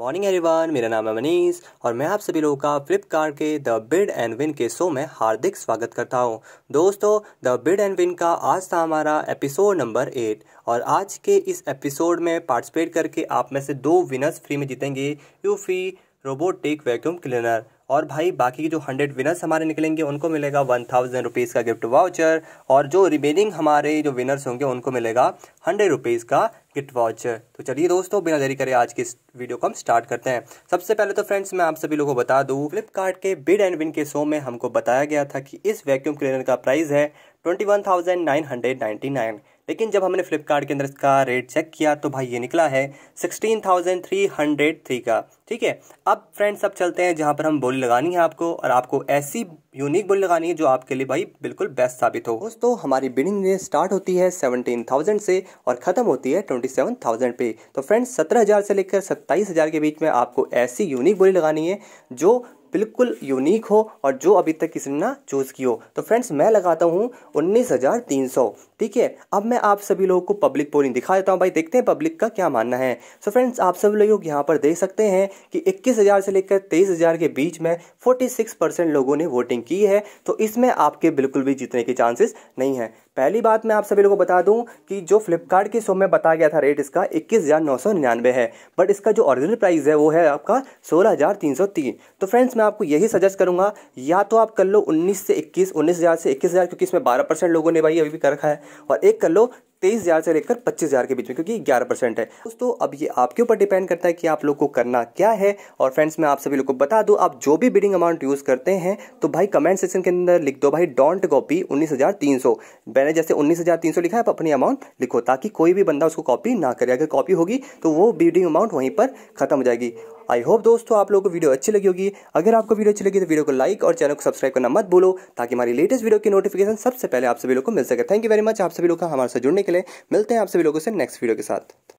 morning everyone मेरा नाम है मनीष और मैं आप सभी लोगों का फ्लिपकार्ट के द बिड एंड विन के शो में हार्दिक स्वागत करता हूं दोस्तों द बिड एंड विन का आज था हमारा एपिसोड नंबर एट और आज के इस एपिसोड में पार्टिसिपेट करके आप में से दो विनर्स फ्री में जीतेंगे you free robotic vacuum cleaner और भाई बाकी के जो हंड्रेड विनर्स हमारे निकलेंगे उनको मिलेगा वन थाउजेंड रुपीज़ का गिफ्ट वाउचर और जो रिमेनिंग हमारे जो विनर्स होंगे उनको मिलेगा हंड्रेड रुपीज़ का गिफ्ट वाउचर तो चलिए दोस्तों बिना देरी करें आज की इस वीडियो को हम स्टार्ट करते हैं सबसे पहले तो फ्रेंड्स मैं आप सभी लोगों को बता दूँ फ्लिपकार्ट के बिड एंड विन के शो में हमको बताया गया था कि इस वैक्यूम क्लीनर का प्राइस है twenty one thousand nine hundred ninety nine लेकिन जब हमने फ्लिपकार्ट के अंदर इसका रेट चेक किया तो भाई ये निकला है sixteen thousand three hundred three का ठीक है अब फ्रेंड्स अब चलते हैं जहाँ पर हम बोली लगानी है आपको और आपको ऐसी यूनिक बोली लगानी है जो आपके लिए भाई बिल्कुल बेस्ट साबित हो दोस्तों हमारी बिडिंग रेंज स्टार्ट होती है सेवनटीन थाउजेंड से और ख़त्म होती है ट्वेंटी सेवन थाउजेंड पे तो फ्रेंड्स सत्रह हज़ार से लेकर सत्ताईस हज़ार के बीच में आपको ऐसी यूनिक बोली लगानी है जो बिल्कुल यूनिक हो और जो अभी तक किसी ने ना चूज़ की हो तो फ्रेंड्स मैं लगाता हूँ उन्नीस हज़ार तीन सौ ठीक है अब मैं आप सभी लोगों को पब्लिक पोलिंग दिखा देता हूँ भाई देखते हैं पब्लिक का क्या मानना है सो so फ्रेंड्स आप सभी लोग यहाँ पर देख सकते हैं कि इक्कीस हज़ार से लेकर तेईस हज़ार के बीच में फोर्टी सिक्स परसेंट लोगों ने वोटिंग की है तो इसमें आपके बिल्कुल भी जीतने के चांसेस नहीं है पहली बात मैं आप सभी लोगों को बता दूं कि जो फ्लिपकार्ट के शो में बताया गया था रेट इसका इक्कीस हज़ार नौ सौ निन्यानवे है बट इसका जो ओरिजिनल प्राइस है वो है आपका सोलह हज़ार तीन सौ तीन तो फ्रेंड्स मैं आपको यही सजेस्ट करूंगा या तो आप कर लो उन्नीस से इक्कीस उन्नीस हज़ार से इक्कीस हज़ार क्योंकि इसमें बारह परसेंट लोगों ने भाई अभी भी कर रखा है और एक कर लो तेईस हज़ार से लेकर पच्चीस हज़ार के बीच में क्योंकि ग्यारह परसेंट है दोस्तों अब ये आपके ऊपर डिपेंड करता है कि आप लोग को करना क्या है और फ्रेंड्स मैं आप सभी लोग को बता दूँ आप जो भी बिडिंग अमाउंट यूज़ करते हैं तो भाई कमेंट सेक्शन के अंदर लिख दो भाई डोंट कॉपी उन्नीस हज़ार तीन सौ मैंने जैसे उन्नीस हज़ार तीन सौ लिखा है आप तो अपनी अमाउंट लिखो ताकि कोई भी बंदा उसको कॉपी ना करे अगर कॉपी होगी तो वो बिडिंग अमाउंट वहीं पर खत्म हो जाएगी आई होप दोस्तों आप लोगों को वीडियो अच्छी लगी होगी अगर आपको वीडियो अच्छी लगी तो वीडियो को लाइक और चैनल को सब्सक्राइब करना मत भूलो ताकि हमारी लेटेस्ट वीडियो की नोटिफिकेशन सबसे पहले आप सभी लोग को मिल सके थैंक यू वेरी मच आप सभी लोग का हमारे साथ जुड़ने के लिए मिलते हैं आप सभी लोगों से नेक्स्ट वीडियो के साथ